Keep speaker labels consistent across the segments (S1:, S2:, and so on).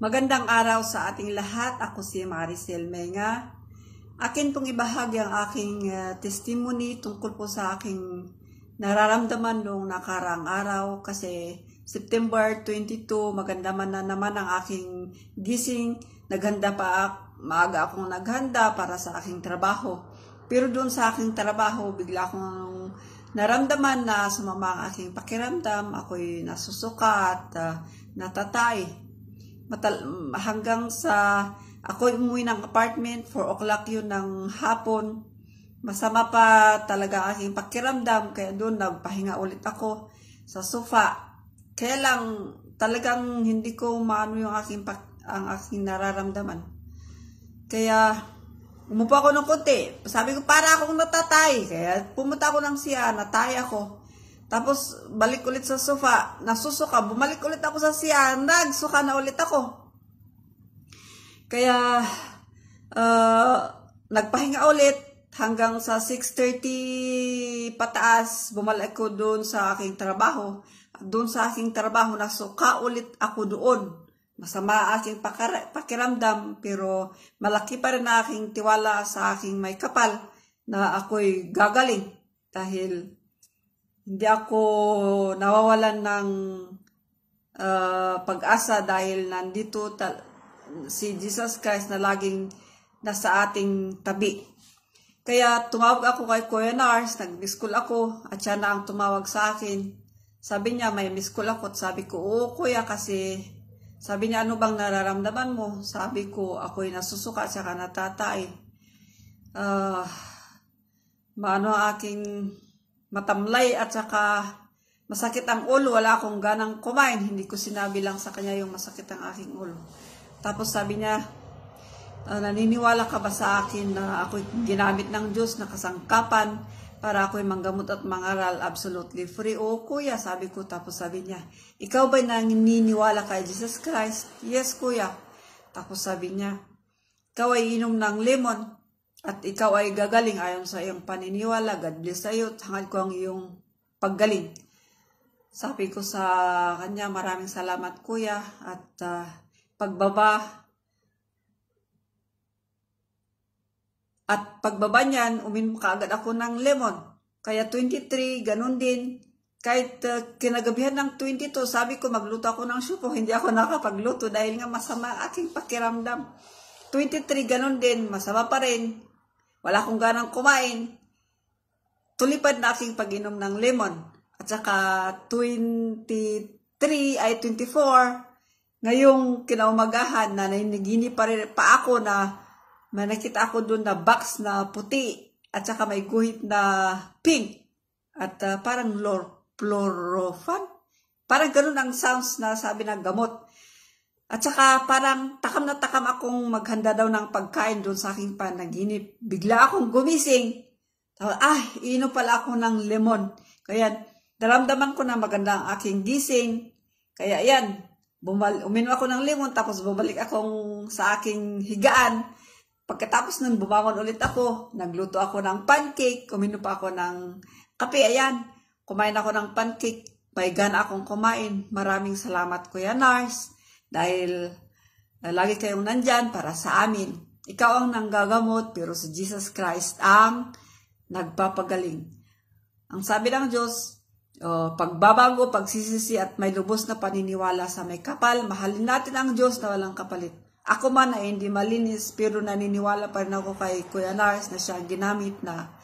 S1: Magandang araw sa ating lahat. Ako si Maricel Menga. Akin pong ibahagi ang aking uh, testimony tungkol po sa aking nararamdaman noong nakaraang araw kasi September 22, maganda man na naman ang aking gising. Naghanda pa ako, maaga akong naghanda para sa aking trabaho. Pero doon sa aking trabaho, bigla akong naramdaman na sumama ang aking pakiramdam. Ako'y nasusuka at uh, natatay matal hanggang sa ako umuwi ng apartment, 4 o'clock yun ng hapon. Masama pa talaga aking pakiramdam, kaya doon nagpahinga ulit ako sa sofa. Kaya lang talagang hindi ko maano yung aking, ang aking nararamdaman. Kaya umupo ako ng konti. Sabi ko, para akong natatay. Kaya pumunta ako ng siya, natay ako. Tapos, balik ulit sa sofa. Nasusuka. Bumalik ulit ako sa siyan. Nagsuka na ulit ako. Kaya, uh, nagpahinga ulit hanggang sa 6.30 pataas. Bumalik ko doon sa aking trabaho. doon sa aking trabaho, nasuka ulit ako doon. Masama aking pakiramdam pero malaki pa rin aking tiwala sa aking may kapal na ako'y gagaling dahil hindi ako nawawalan ng uh, pag-asa dahil nandito si Jesus Christ na laging nasa ating tabi. Kaya tumawag ako kay Kuya Nars, nag-miss call ako at siya na ang tumawag sa akin. Sabi niya, may miss call ako at sabi ko, oo kuya kasi sabi niya, ano bang nararamdaman mo? Sabi ko, ako'y nasusuka at saka natatay. Uh, maano aking matamlay at saka masakit ang ulo, wala akong ganang kumain. Hindi ko sinabi lang sa kanya yung masakit ang aking ulo. Tapos sabi niya, ah, naniniwala ka ba sa akin na ako'y ginamit ng Diyos na kasangkapan para ako'y manggamot at mangaral absolutely free? O kuya, sabi ko. Tapos sabi niya, ikaw ba'y naniniwala kay Jesus Christ? Yes kuya. Tapos sabi niya, ikaw ay inom ng lemon at ikaw ay gagaling ayon sa iyong paniniwala. God bless sa iyo. Hangad ko ang iyong paggaling. Sabi ko sa kanya, maraming salamat kuya at uh, pagbaba at pagbaba niyan, uminom kaagad ako ng lemon. Kaya 23, ganun din. Kahit uh, kinagabihan ng 22, sabi ko magluto ako ng supo, hindi ako nakapagluto dahil nga masama aking pakiramdam. 23, ganun din, masama pa rin wala akong ganang kumain, tulipad na aking pag-inom ng lemon. At saka 23 ay 24, ngayong kinaumagahan na nainigini pa, rin, pa ako na may nakita ako doon na box na puti at saka may guhit na pink at uh, parang lor, fluorofan. Parang ganun ang sounds na sabi ng gamot. At saka parang takam na takam akong maghanda daw ng pagkain doon sa aking panaginip. Bigla akong gumising. Ah, ino pala ako ng lemon. Kaya daramdaman ko na maganda ang aking gising. Kaya yan, bumal uminom ako ng lemon tapos bumalik akong sa aking higaan. Pagkatapos nun, bumangon ulit ako. Nagluto ako ng pancake. Uminom pa ako ng kape. Ayan, kumain ako ng pancake. May gana akong kumain. Maraming salamat, Kuya Nars. Dahil ah, lagi kayong nandyan para sa amin. Ikaw ang nanggagamot pero si Jesus Christ ang nagpapagaling. Ang sabi ng Diyos, oh, pagbabago, pagsisisi at may lubos na paniniwala sa may kapal, mahalin natin ang Diyos na walang kapalit. Ako man ay hindi malinis pero naniniwala pa rin ako kay Kuya Lars na siya ang ginamit na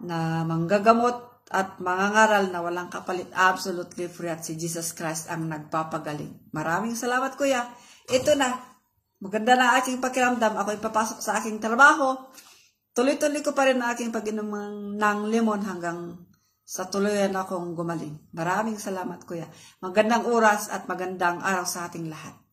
S1: na manggagamot at mangangaral na walang kapalit, absolutely free at si Jesus Christ ang nagpapagaling. Maraming salamat kuya. Ito na, maganda na aking pakiramdam. Ako ipapasok sa aking trabaho. Tuloy-tuloy ko pa rin ang aking pag-inom ng lemon hanggang sa tuluyan akong gumaling. Maraming salamat kuya. Magandang oras at magandang araw sa ating lahat.